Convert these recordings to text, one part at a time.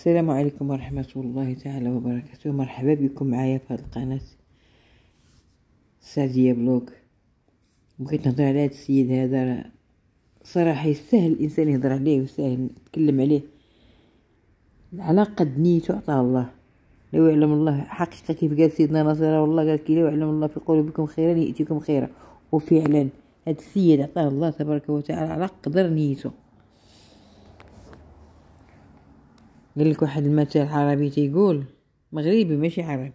السلام عليكم ورحمة الله تعالى وبركاته مرحبا بكم معايا في هذه القناة سعدية بلوك بغيت نهضر على هذا السيد هذا صراحة يستاهل الإنسان يهضر عليه ويستاهل يتكلم عليه على قد نيته عطاه الله لو يعلم الله حقيقة كيف قال سيدنا نصر والله قال كي لو يعلم الله في قلوبكم خيرا يأتيكم خيرا وفعلا هذا السيد عطاه الله تبارك وتعالى على قدر نيته قال لك واحد المثل عربي تيقول مغربي ماشي عربي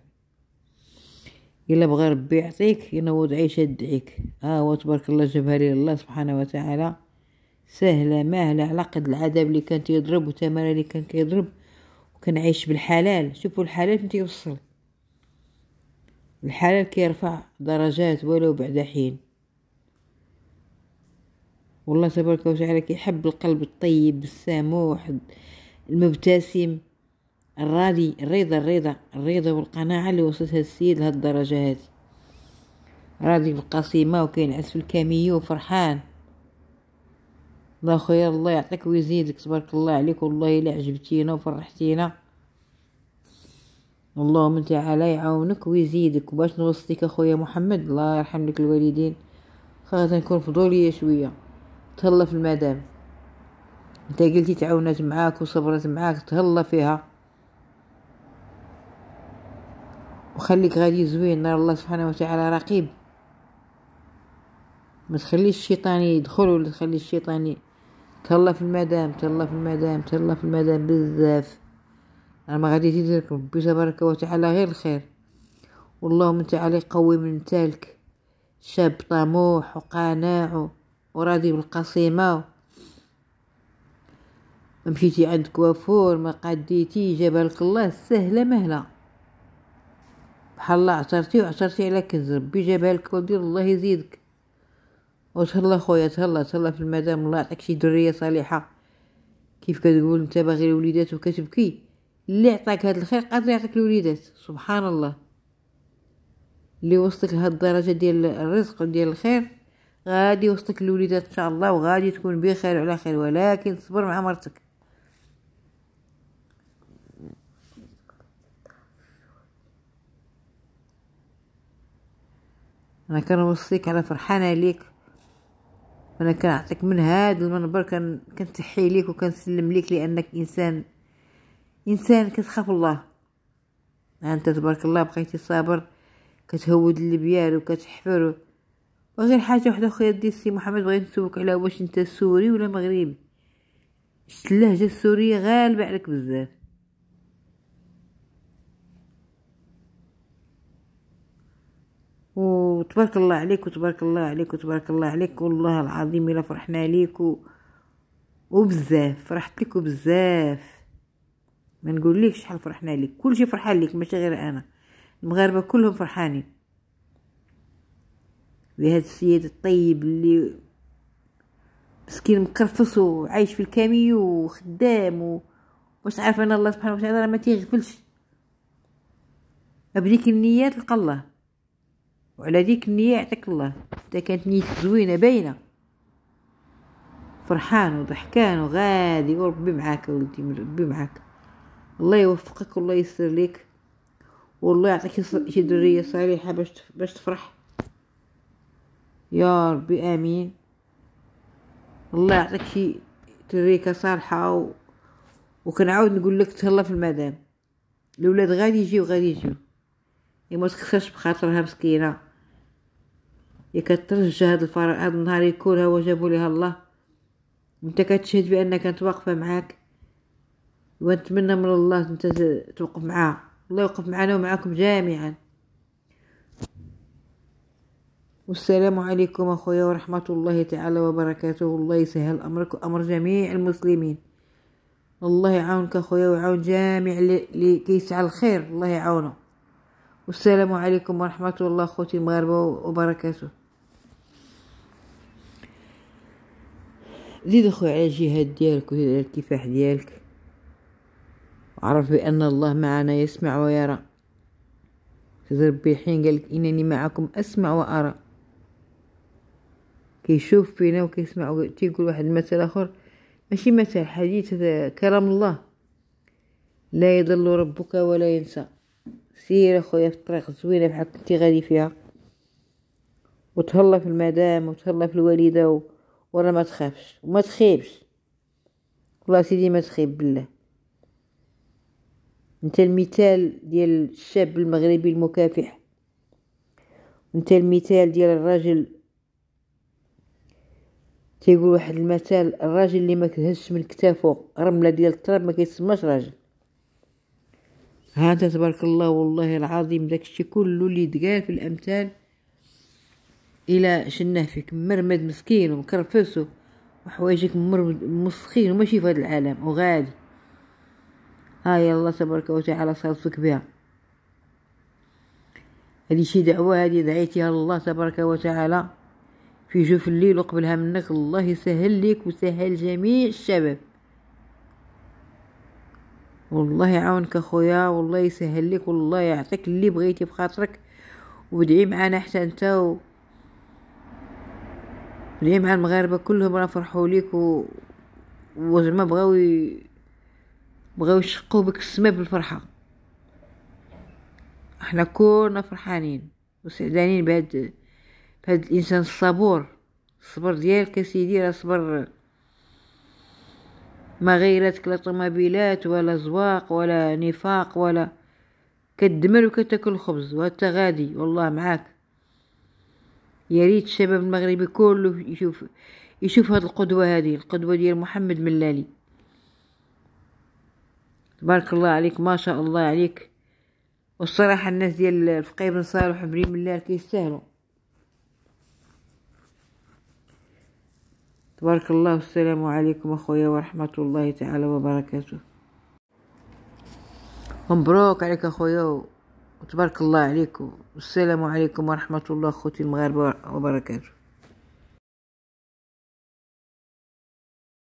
الا بغى ربي يعطيك ينوض عيشه يدعيك ها آه تبارك الله جابها لي الله سبحانه وتعالى سهلة ماهلة على قد العذاب اللي كان تيضرب وتمره اللي كان كيضرب وكان عايش بالحلال شوفوا الحلال فين تيوصل الحلال كيرفع درجات ولو بعد حين والله تبارك وتعالى كيحب القلب الطيب السموح المبتسم الراضي الرضا الرضا الرضا والقناعة اللي وصلت هاد السيد لهاد الدرجة هادي راضي بالقسيمة وكينعس في الكاميو وفرحان الله خويا الله يعطيك ويزيدك تبارك الله عليك والله الا عجبتينا وفرحتينا اللهم تعالى يعاونك ويزيدك وباش نوصيك اخويا محمد الله يرحم لك الوالدين خاصة نكون فضولية شوية تهلا في المدام انت قلتي تعاونت معاك وصبرت معاك تهلا فيها وخليك غادي زوين نار الله سبحانه وتعالى رقيب ما تخليش الشيطان يدخل ولا تخلي الشيطان تهلا في المدام تهلا في المدام تهلا في المدام بزاف انا ما غادي تدرك ربي تبارك وتعالى غير الخير والله من تعالى قوي من تلك شاب طموح وقانع وراضي بالقصيمه مشيتي عند كوافور ما قديتي جبلك الله سهله مهله بحال الله عثرتي وعثرتي على كنز ربي جبالك ودير الله يزيدك وتهلا خويا تهلا تهلا في المدام الله يعطيك شي دريه صالحه كيف كتقول انت باغي الوليدات وكتبكي اللي عطاك هاد الخير قادر يعطيك الوليدات سبحان الله اللي وصلك لهاد الدرجه ديال الرزق وديال الخير غادي يوصلك الوليدات ان شاء الله وغادي تكون بخير وعلى خير ولكن صبر مع مرتك انا كنوصيك انا فرحانه ليك انا كنعطيك من هاد المنبر كان كنتحي ليك وكنسلم ليك لانك انسان انسان كتخاف الله انت تبارك الله بقيتي صابر كتهود اللبيال وكتحفر وغير حاجه وحده اخرى دي سي محمد بغيت نسولك على واش انت سوري ولا مغربي اللهجه السوريه غالبه عليك بزاف و وتبارك الله عليك وتبارك الله عليك وتبارك الله عليك والله العظيم الا فرحنا ليك و... وبزاف فرحت لك بزاف ما نقول لك شحال فرحنا لك كل شيء فرحان لك ماشي غير انا المغاربه كلهم فرحانين بهذا السيد الطيب اللي مسكين مكرفص وعايش في الكاميو وخدام و... واش عارف انا الله سبحانه وتعالى ما تيغفلش ابديك النيات لقى الله وعلى ديك النية يعطيك الله حتى كانت نية زوينة باينة فرحان وضحكان وغادي وربي معاك ولدي ربي معاك الله يوفقك والله يسر ليك والله يعطيك شي دريه صالحه باش باش تفرح يا ربي امين الله يعطيك شي دريكه صالحه و... وكنعاود نقول لك تهلا في المدام الولاد غادي يجيو غادي يجيو إيه، ما تخسرش بخاطرها مسكينه كترجى هاد الفراغ هاد النهار يكولها وجابوا ليها الله وانت كتشهد بانك كانت واقفه معاك ونتمنى من الله انت توقف معاه الله يوقف معنا ومعاكم جميعا والسلام عليكم اخويا ورحمه الله تعالى وبركاته الله يسهل امرك وامر جميع المسلمين الله يعاونك اخويا ويعاون جميع اللي كيسعى الخير الله يعاونه والسلام عليكم ورحمه الله اخوتي المغاربه وبركاته زيد اخويا على الجهاد ديالك وزيد على الكفاح ديالك وعرف بان الله معنا يسمع ويرى ربي حين قالك انني معكم اسمع وارى كيشوف فينا وكيسمع تيقول واحد المثل اخر ماشي مثل حديث كرم الله لا يضل ربك ولا ينسى سير اخويا في الطريق الزوينه بحال كنتي غادي فيها وتهلا في المدام وتهلا في الوالده و... ورا ما تخافش وما تخيبش والله سيدي ما تخيب بالله انت المثال ديال الشاب المغربي المكافح انت المثال ديال الراجل تيقول واحد المثال الراجل اللي ما كتهزش من كتافو رمله ديال التراب ما كيتسماش راجل ها انت تبارك الله والله العظيم داكشي كله اللي تقال في الامثال الا شناه فيك مرمد مسكين ومكرفس وحوايجك مرمد مسخين وماشي في هذا العالم وغادي ها يلا تبارك وتعالى صرفك بها هذه شي دعوة هذه دعيتها الله تبارك وتعالى في جوف الليل وقبلها منك الله يسهل لك وسهل جميع الشباب والله يعاونك اخويا والله يسهل لك والله يعطيك اللي بغيتي بخاطرك ودعي معنا حتى انت و... مع المغاربة كلهم راه فرحوا ليك و وزعما بغاو بغاو يشقوا بك السما بالفرحة احنا كلنا فرحانين وسعدانين بهاد بهاد الانسان الصبور الصبر ديالك سيدي راه صبر ما غيرتك لا طوموبيلات ولا زواق ولا نفاق ولا كدمر وكتاكل الخبز وانت غادي والله معاك يا ريت الشباب المغربي كله يشوف يشوف هاد القدوة هذه القدوة ديال محمد ملالي تبارك الله عليك ما شاء الله عليك والصراحة الناس ديال الفقيه بن صالح وحبرين ملال كيستاهلوا تبارك الله والسلام عليكم اخويا ورحمة الله تعالى وبركاته مبروك عليك اخويا وتبارك الله عليكم والسلام عليكم ورحمة الله خوتي المغاربة وبركاته